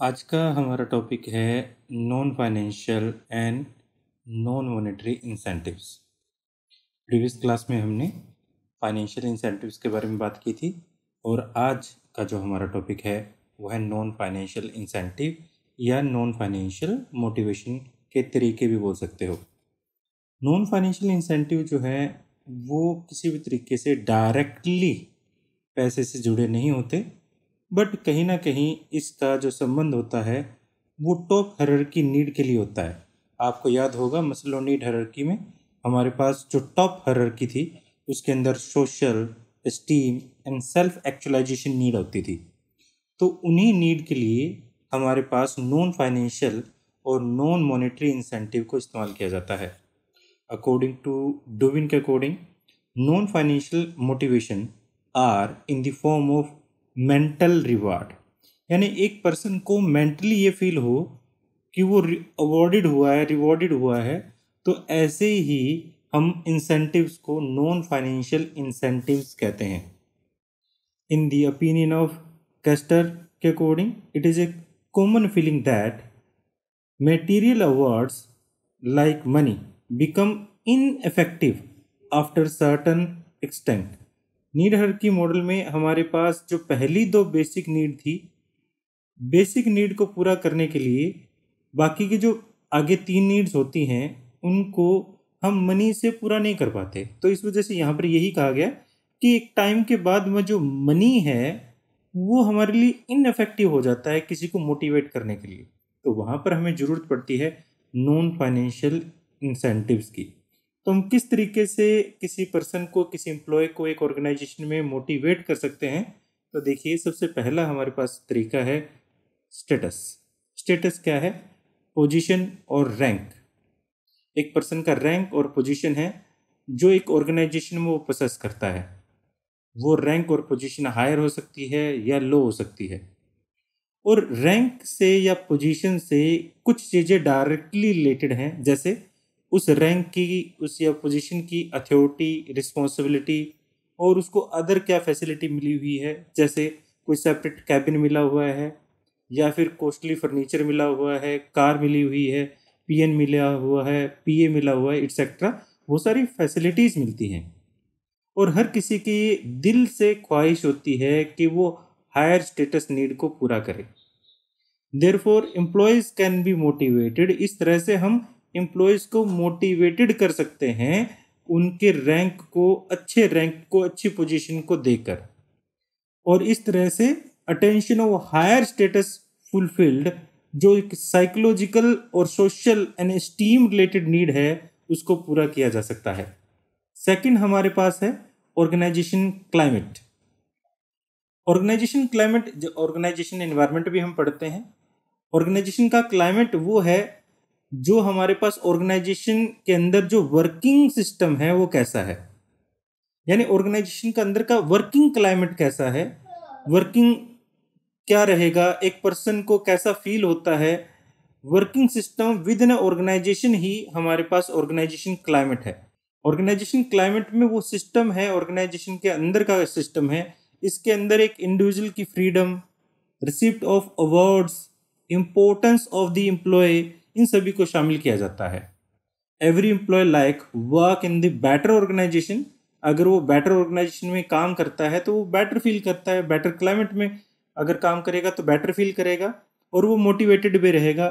आज का हमारा टॉपिक है non financial and non monetary incentives previous class में हमने फाइनेंशियल इंसेंटिव्स के बारे में बात की थी और आज का जो हमारा टॉपिक है वह है नॉन फाइनेंशियल इंसेंटिव या नॉन फाइनेंशियल मोटिवेशन के तरीके भी बोल सकते हो नॉन फाइनेंशियल इंसेंटिव जो है वो किसी भी तरीके से डायरेक्टली पैसे से जुड़े नहीं होते बट कहीं ना कहीं इसका जो संबंध होता है वो टॉप हरर की नीड के लिए होता है आपको याद होगा मसलो नीड की में हमारे पास जो टॉप की थी उसके अंदर social esteem and self actualization need होती थी तो उन्हीं नीड के लिए हमारे पास नॉन फाइनेंशियल और नॉन मॉनेटरी इंसेंटिव को इस्तेमाल किया जाता है अकॉर्डिंग टू डोविन के according non financial motivation are in the form of mental reward यानी एक पर्सन को मेंटली ये फील हो कि वो अवॉर्डेड हुआ है रिवॉर्डेड हुआ है तो ऐसे ही हम इंसेंटिव्स को नॉन फाइनेंशियल इंसेंटिव्स कहते हैं इन दी ओपिनियन ऑफ कैस्टर के according it is a common feeling that material awards like money become in effective after certain extent need हर की मॉडल में हमारे पास जो पहली दो बेसिक नीड थी बेसिक नीड को पूरा करने के लिए बाकी की जो आगे तीन नीड्स होती हैं उनको हम मनी से पूरा नहीं कर पाते तो इस वजह से यहाँ पर यही कहा गया कि एक टाइम के बाद में जो मनी है वो हमारे लिए इनफेक्टिव हो जाता है किसी को मोटिवेट करने के लिए तो वहाँ पर हमें ज़रूरत पड़ती है नॉन फाइनेंशियल इंसेंटिव्स की तो हम किस तरीके से किसी पर्सन को किसी एम्प्लॉय को एक ऑर्गेनाइजेशन में मोटिवेट कर सकते हैं तो देखिए सबसे पहला हमारे पास तरीका है स्टेटस स्टेटस क्या है पोजीशन और रैंक एक पर्सन का रैंक और पोजीशन है जो एक ऑर्गेनाइजेशन में वो प्रोसेस करता है वो रैंक और पोजीशन हायर हो सकती है या लो हो सकती है और रैंक से या पोजीशन से कुछ चीज़ें डायरेक्टली रिलेटेड हैं जैसे उस रैंक की उस या पोजीशन की अथॉरिटी रिस्पॉन्सिबिलिटी और उसको अदर क्या फैसिलिटी मिली हुई है जैसे कोई सेपरेट कैबिन मिला हुआ है या फिर कॉस्टली फर्नीचर मिला हुआ है कार मिली हुई है पी मिला हुआ है पी मिला हुआ है एट्सेट्रा वो सारी फैसिलिटीज़ मिलती हैं और हर किसी की दिल से ख्वाहिश होती है कि वो हायर स्टेटस नीड को पूरा करे therefore employees can be motivated इस तरह से हम एम्प्लॉयज़ को मोटिवेटेड कर सकते हैं उनके रैंक को अच्छे रैंक को अच्छी पोजीशन को देकर और इस तरह से attention of higher status fulfilled जो एक साइकोलॉजिकल और social and esteem related need है उसको पूरा किया जा सकता है सेकंड हमारे पास है ऑर्गेनाइजेशन क्लाइमेट ऑर्गेनाइजेशन क्लाइमेट जो ऑर्गेनाइजेशन एनवायरनमेंट भी हम पढ़ते हैं ऑर्गेनाइजेशन का क्लाइमेट वो है जो हमारे पास ऑर्गेनाइजेशन के अंदर जो वर्किंग सिस्टम है वो कैसा है यानी ऑर्गेनाइजेशन के अंदर का वर्किंग क्लाइमेट कैसा है वर्किंग क्या रहेगा एक पर्सन को कैसा फील होता है working system within organization ही हमारे पास ऑर्गेनाइजेशन क्लाइमेट है ऑर्गेनाइजेशन क्लाइमेट में वो सिस्टम है ऑर्गेनाइजेशन के अंदर का सिस्टम है इसके अंदर एक इंडिविजुअल की freedom receipt of awards importance of the employ इन सभी को शामिल किया जाता है every employ like work in the better organization अगर वो बेटर ऑर्गेनाइजेशन में काम करता है तो वो बेटर फील करता है बेटर क्लाइमेट में अगर काम करेगा तो बेटर फील करेगा और वो मोटिवेटेड भी रहेगा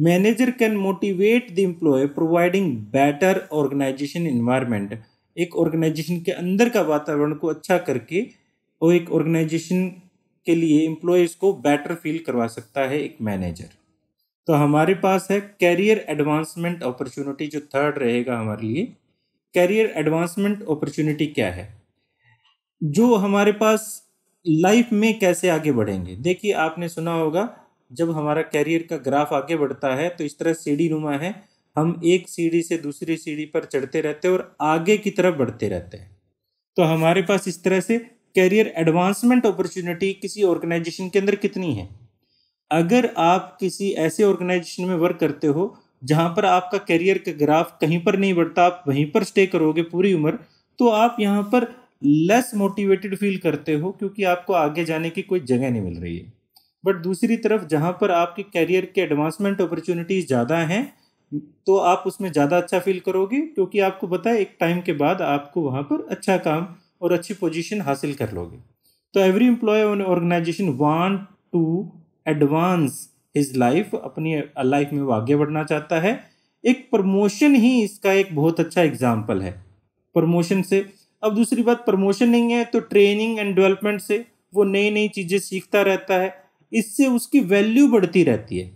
manager can motivate the employ providing better organization environment एक ऑर्गेनाइजेशन के अंदर का वातावरण को अच्छा करके और एक ऑर्गेनाइजेशन के लिए एम्प्लॉयज़ को बेटर फील करवा सकता है एक मैनेजर तो हमारे पास है कैरियर एडवांसमेंट अपॉर्चुनिटी जो थर्ड रहेगा हमारे लिए कैरियर एडवांसमेंट अपॉर्चुनिटी क्या है जो हमारे पास लाइफ में कैसे आगे बढ़ेंगे देखिए आपने सुना होगा जब हमारा कैरियर का ग्राफ आगे बढ़ता है तो इस तरह सीढ़ी नुमा है हम एक सीढ़ी से दूसरी सीढ़ी पर चढ़ते रहते हैं और आगे की तरफ बढ़ते रहते हैं तो हमारे पास इस तरह से कैरियर एडवांसमेंट अपॉर्चुनिटी किसी ऑर्गेनाइजेशन के अंदर कितनी है अगर आप किसी ऐसे ऑर्गेनाइजेशन में वर्क करते हो जहाँ पर आपका करियर का ग्राफ कहीं पर नहीं बढ़ता आप वहीं पर स्टे करोगे पूरी उम्र तो आप यहाँ पर लेस मोटिवेटेड फील करते हो क्योंकि आपको आगे जाने की कोई जगह नहीं मिल रही है बट दूसरी तरफ जहाँ पर आपके कैरियर के एडवांसमेंट अपॉर्चुनिटीज़ ज़्यादा हैं तो आप उसमें ज़्यादा अच्छा फील करोगे क्योंकि आपको पता है एक टाइम के बाद आपको वहाँ पर अच्छा काम और अच्छी पोजीशन हासिल कर लोगे तो every employ organization want to advance his life अपनी लाइफ में वो आगे बढ़ना चाहता है एक प्रमोशन ही इसका एक बहुत अच्छा एग्जाम्पल है प्रमोशन से अब दूसरी बात प्रमोशन नहीं है तो ट्रेनिंग एंड डेवलपमेंट से वो नई नई चीज़ें सीखता रहता है इससे उसकी वैल्यू बढ़ती रहती है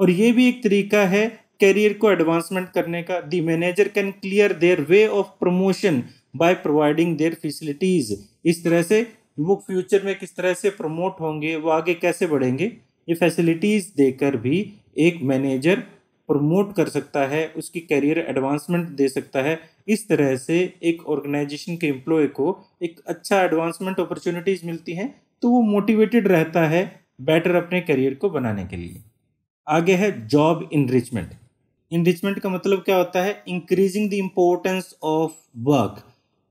और ये भी एक तरीका है करियर को एडवांसमेंट करने का the manager can clear their way of promotion by providing their facilities इस तरह से वो फ्यूचर में किस तरह से प्रमोट होंगे वो आगे कैसे बढ़ेंगे ये फैसिलिटीज़ देकर भी एक मैनेजर प्रमोट कर सकता है उसकी करियर एडवांसमेंट दे सकता है इस तरह से एक ऑर्गेनाइजेशन के एम्प्लॉय को एक अच्छा एडवांसमेंट अपॉर्चुनिटीज़ मिलती हैं तो वो मोटिवेटेड रहता है बेटर अपने करियर को बनाने के लिए आगे है जॉब इनरिचमेंट इनरिचमेंट का मतलब क्या होता है increasing the importance of work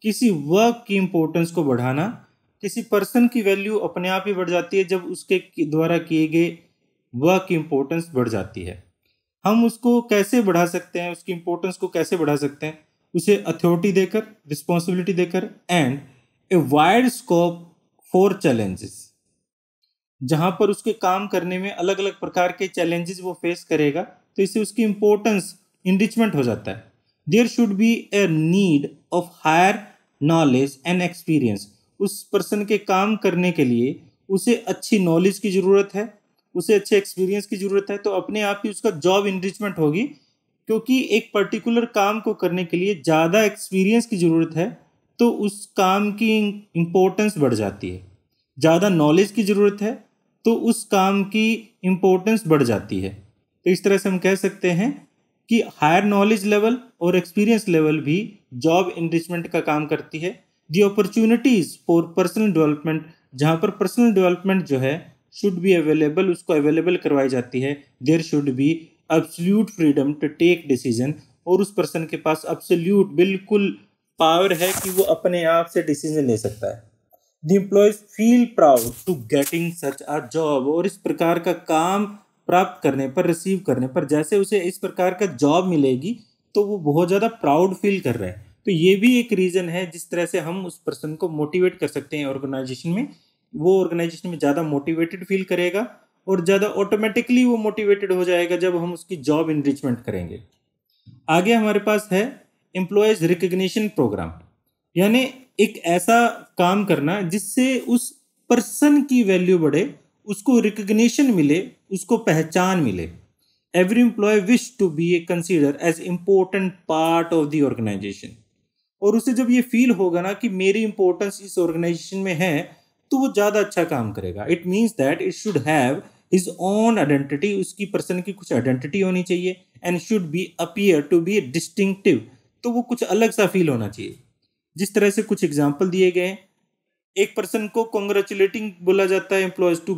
किसी वर्क की इम्पोर्टेंस को बढ़ाना किसी पर्सन की वैल्यू अपने आप ही बढ़ जाती है जब उसके द्वारा किए गए वर्क की इम्पोर्टेंस बढ़ जाती है हम उसको कैसे बढ़ा सकते हैं उसकी इम्पोर्टेंस को कैसे बढ़ा सकते हैं उसे अथॉरिटी देकर रिस्पॉन्सिबिलिटी देकर and a wide scope for challenges जहाँ पर उसके काम करने में अलग अलग प्रकार के चैलेंजेस वो फेस करेगा तो इससे उसकी इम्पोर्टेंस इनरिचमेंट हो जाता है there should be a need of higher knowledge and experience उस पर्सन के काम करने के लिए उसे अच्छी नॉलेज की ज़रूरत है उसे अच्छे एक्सपीरियंस की ज़रूरत है तो अपने आप ही उसका जॉब इनरिचमेंट होगी क्योंकि एक पर्टिकुलर काम को करने के लिए ज़्यादा एक्सपीरियंस की ज़रूरत है तो उस काम की इम्पोर्टेंस बढ़ जाती है ज़्यादा नॉलेज की ज़रूरत है तो उस काम की इम्पोर्टेंस बढ़ जाती है तो इस तरह से हम कह सकते हैं कि हायर नॉलेज लेवल और एक्सपीरियंस लेवल भी जॉब इनरिचमेंट का काम करती है the opportunities for personal development जहाँ पर पर्सनल डेवलपमेंट जो है शुड बी अवेलेबल उसको अवेलेबल करवाई जाती है there should be absolute freedom to take decision और उस पर्सन के पास अब्सोल्यूट बिल्कुल पावर है कि वो अपने आप से डिसीजन ले सकता है the employees feel proud to getting such a job और इस प्रकार का काम प्राप्त करने पर रिसीव करने पर जैसे उसे इस प्रकार का जॉब मिलेगी तो वो बहुत ज़्यादा प्राउड फील कर रहे हैं तो ये भी एक रीज़न है जिस तरह से हम उस पर्सन को मोटिवेट कर सकते हैं ऑर्गेनाइजेशन में वो ऑर्गेनाइजेशन में ज़्यादा मोटिवेटेड फील करेगा और ज़्यादा ऑटोमेटिकली वो मोटिवेटेड हो जाएगा जब हम उसकी जॉब इनरिचमेंट करेंगे आगे हमारे पास है एम्प्लॉयज़ रिकग्निशन प्रोग्राम यानी एक ऐसा काम करना जिससे उस पर्सन की वैल्यू बढ़े उसको रिकग्निशन मिले उसको पहचान मिले every employ wish to be a consider as important part of the organization और उसे जब ये फील होगा ना कि मेरी इंपॉर्टेंस इस ऑर्गेनाइजेशन में है तो वो ज़्यादा अच्छा काम करेगा it means that it should have his own identity उसकी पर्सन की कुछ आइडेंटिटी होनी चाहिए and should be appear to be distinctive तो वो कुछ अलग सा फील होना चाहिए जिस तरह से कुछ एग्जाम्पल दिए गए एक पर्सन को कॉन्ग्रेचुलेटिंग बोला जाता है employees to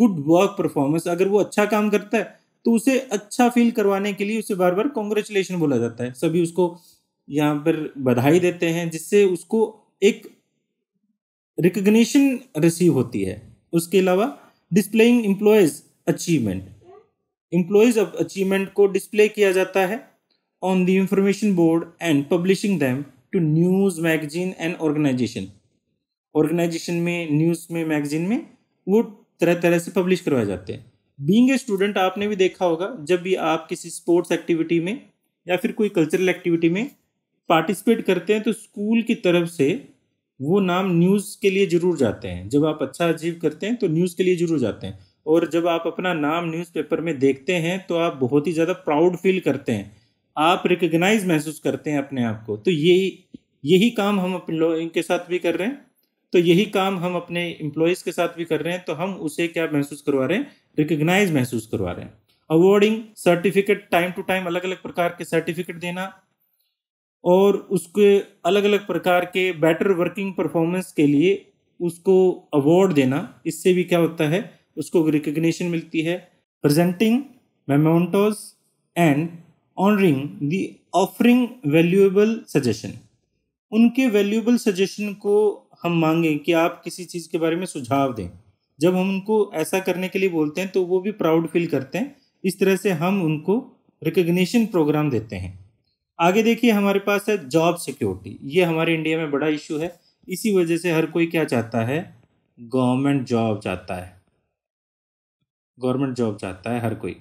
good work performance अगर वो अच्छा काम करता है तो उसे अच्छा फील करवाने के लिए उसे बार बार कॉन्ग्रेचुलेशन बोला जाता है सभी उसको यहाँ पर बधाई देते हैं जिससे उसको एक रिकग्निशन रिसीव होती है उसके अलावा displaying employees achievement employees of achievement को डिस्प्ले किया जाता है on the information board and publishing them to news magazine and organization organization में न्यूज़ में मैगजीन में वो तरह तरह से पब्लिश करवाए जाते हैं बींग ए स्टूडेंट आपने भी देखा होगा जब भी आप किसी स्पोर्ट्स एक्टिविटी में या फिर कोई कल्चरल एक्टिविटी में पार्टिसिपेट करते हैं तो स्कूल की तरफ से वो नाम न्यूज़ के लिए ज़रूर जाते हैं जब आप अच्छा अचीव करते हैं तो न्यूज़ के लिए ज़रूर जाते हैं और जब आप अपना नाम न्यूज़पेपर में देखते हैं तो आप बहुत ही ज़्यादा प्राउड फील करते हैं आप रिकग्नाइज महसूस करते हैं अपने आप को तो यही यही काम हम अपने लोगों के साथ भी कर रहे हैं तो यही काम हम अपने एम्प्लॉयज़ के साथ भी कर रहे हैं तो हम उसे क्या महसूस करवा रहे हैं रिकग्नाइज महसूस करवा रहे हैं awarding certificate time to time अलग अलग प्रकार के सर्टिफिकेट देना और उसके अलग अलग प्रकार के बेटर वर्किंग परफॉर्मेंस के लिए उसको अवार्ड देना इससे भी क्या होता है उसको रिकग्निशन मिलती है presenting mementos and honoring the offering valuable suggestion उनके वैल्यूएबल सजेशन को हम मांगें कि आप किसी चीज़ के बारे में सुझाव दें जब हम उनको ऐसा करने के लिए बोलते हैं तो वो भी प्राउड फील करते हैं इस तरह से हम उनको रिकग्निशन प्रोग्राम देते हैं आगे देखिए हमारे पास है जॉब सिक्योरिटी ये हमारे इंडिया में बड़ा इशू है इसी वजह से हर कोई क्या चाहता है गवर्नमेंट जॉब चाहता है गवर्नमेंट जॉब चाहता है हर कोई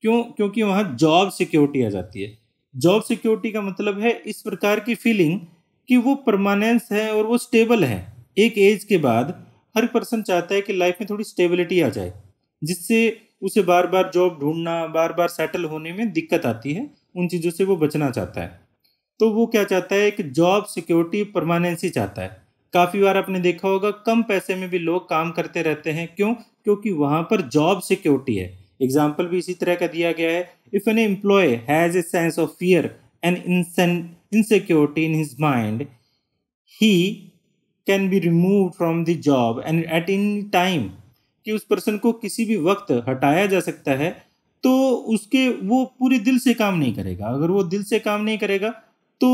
क्यों क्योंकि वहाँ जॉब सिक्योरिटी आ जाती है जॉब सिक्योरिटी का मतलब है इस प्रकार की फीलिंग कि वो परमानेंस है और वो स्टेबल है एक एज के बाद हर पर्सन चाहता है कि लाइफ में थोड़ी स्टेबिलिटी आ जाए जिससे उसे बार बार जॉब ढूंढना बार बार सेटल होने में दिक्कत आती है उन चीज़ों से वो बचना चाहता है तो वो क्या चाहता है एक जॉब सिक्योरिटी परमानेंसी चाहता है काफ़ी बार आपने देखा होगा कम पैसे में भी लोग काम करते रहते हैं क्यों क्योंकि वहाँ पर जॉब सिक्योरिटी है एग्जाम्पल भी इसी तरह का दिया गया है if an employ has a sense of fear and insecurity in his mind he can be remove from the job and at in time कि उस पर्सन को किसी भी वक्त हटाया जा सकता है तो उसके वो पूरे दिल से काम नहीं करेगा अगर वो दिल से काम नहीं करेगा तो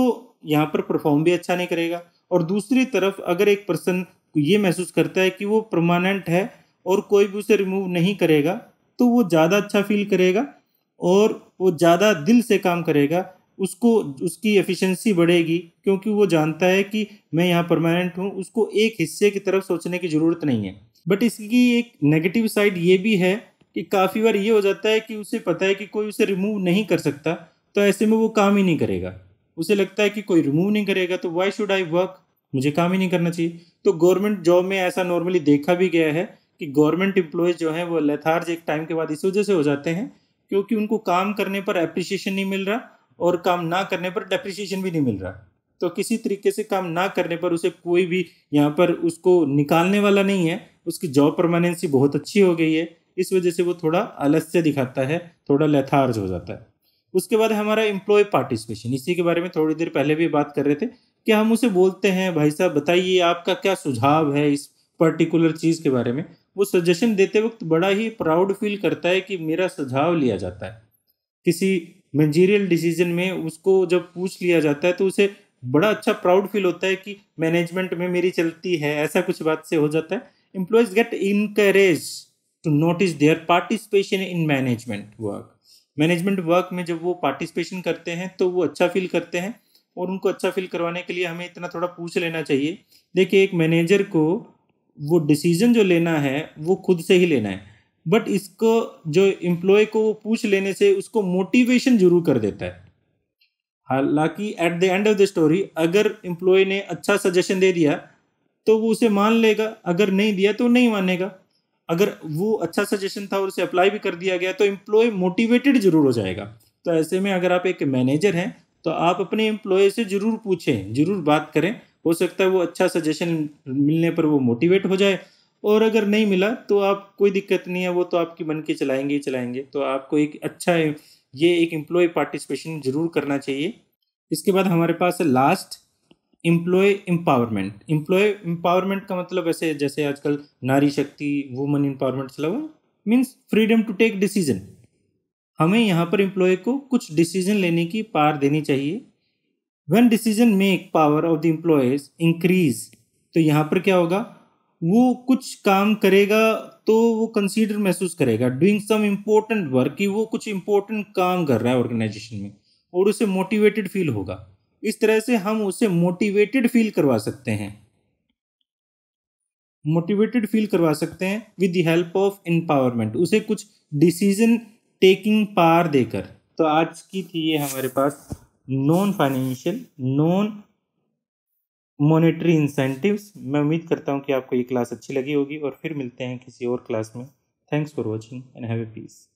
यहाँ पर परफॉर्म भी अच्छा नहीं करेगा और दूसरी तरफ अगर एक पर्सन ये महसूस करता है कि वो परमानेंट है और कोई भी उसे रिमूव नहीं करेगा तो वो ज़्यादा अच्छा फील करेगा और वो ज़्यादा दिल से काम करेगा उसको उसकी एफिशिएंसी बढ़ेगी क्योंकि वो जानता है कि मैं यहाँ परमानेंट हूँ उसको एक हिस्से की तरफ सोचने की ज़रूरत नहीं है बट इसकी एक नेगेटिव साइड ये भी है कि काफ़ी बार ये हो जाता है कि उसे पता है कि कोई उसे रिमूव नहीं कर सकता तो ऐसे में वो काम ही नहीं करेगा उसे लगता है कि कोई रिमूव नहीं करेगा तो वाई शुड आई वर्क मुझे काम ही नहीं करना चाहिए तो गवर्नमेंट जॉब में ऐसा नॉर्मली देखा भी गया है कि गवर्नमेंट एम्प्लॉयज़ जो हैं वो लेथार्ज एक टाइम के बाद इस वजह से हो जाते हैं क्योंकि उनको काम करने पर अप्रिसिएशन नहीं मिल रहा और काम ना करने पर डेप्रिसिएशन भी नहीं मिल रहा तो किसी तरीके से काम ना करने पर उसे कोई भी यहाँ पर उसको निकालने वाला नहीं है उसकी जॉब परमानेंसी बहुत अच्छी हो गई है इस वजह से वो थोड़ा आलस्य दिखाता है थोड़ा लेथार्ज हो जाता है उसके बाद हमारा एम्प्लॉय पार्टिसिपेशन इसी के बारे में थोड़ी देर पहले भी बात कर रहे थे कि हम उसे बोलते हैं भाई साहब बताइए आपका क्या सुझाव है इस पर्टिकुलर चीज़ के बारे में वो सजेशन देते वक्त बड़ा ही प्राउड फील करता है कि मेरा सुझाव लिया जाता है किसी मंजीरियल डिसीजन में उसको जब पूछ लिया जाता है तो उसे बड़ा अच्छा प्राउड फील होता है कि मैनेजमेंट में मेरी चलती है ऐसा कुछ बात से हो जाता है employees get encourage note notice their participation in management work management work में जब वो पार्टिसिपेशन करते हैं तो वो अच्छा फील करते हैं और उनको अच्छा फील करवाने के लिए हमें इतना थोड़ा पूछ लेना चाहिए देखिए एक मैनेजर को वो डिसीजन जो लेना है वो खुद से ही लेना है बट इसको जो एम्प्लॉय को वो पूछ लेने से उसको मोटिवेशन जरूर कर देता है हालांकि at the end of the story अगर एम्प्लॉय ने अच्छा सजेशन दे दिया तो वो उसे मान लेगा अगर नहीं दिया तो नहीं मानेगा अगर वो अच्छा सजेशन था और उसे अप्लाई भी कर दिया गया तो एम्प्लॉय मोटिवेटेड जरूर हो जाएगा तो ऐसे में अगर आप एक मैनेजर हैं तो आप अपने एम्प्लॉय से ज़रूर पूछें ज़रूर बात करें हो सकता है वो अच्छा सजेशन मिलने पर वो मोटिवेट हो जाए और अगर नहीं मिला तो आप कोई दिक्कत नहीं है वो तो आपकी मन के चलाएंगे ही चलाएंगे तो आपको एक अच्छा ये एक एम्प्लॉय पार्टिसिपेशन जरूर करना चाहिए इसके बाद हमारे पास last employ empowerment employ empowerment का मतलब ऐसे जैसे आजकल नारी शक्ति वुमन एम्पावरमेंट चला हुआ means freedom to take decision हमें यहाँ पर एम्प्लॉय को कुछ डिसीजन लेने की पार देनी चाहिए one decision make power of the employees increase तो यहाँ पर क्या होगा वो कुछ काम करेगा तो वो कंसीडर महसूस करेगा डूइंग सम इम्पोर्टेंट वर्क कि वो कुछ इम्पोर्टेंट काम कर रहा है ऑर्गेनाइजेशन में और उसे मोटिवेटेड फील होगा इस तरह से हम उसे मोटिवेटेड फील करवा सकते हैं मोटिवेटेड फील करवा सकते हैं with the help of empowerment उसे कुछ डिसीजन टेकिंग पार देकर तो आज की थी ये हमारे पास non financial non monetary incentives मैं उम्मीद करता हूँ कि आपको ये क्लास अच्छी लगी होगी और फिर मिलते हैं किसी और क्लास में thanks for watching and have a piece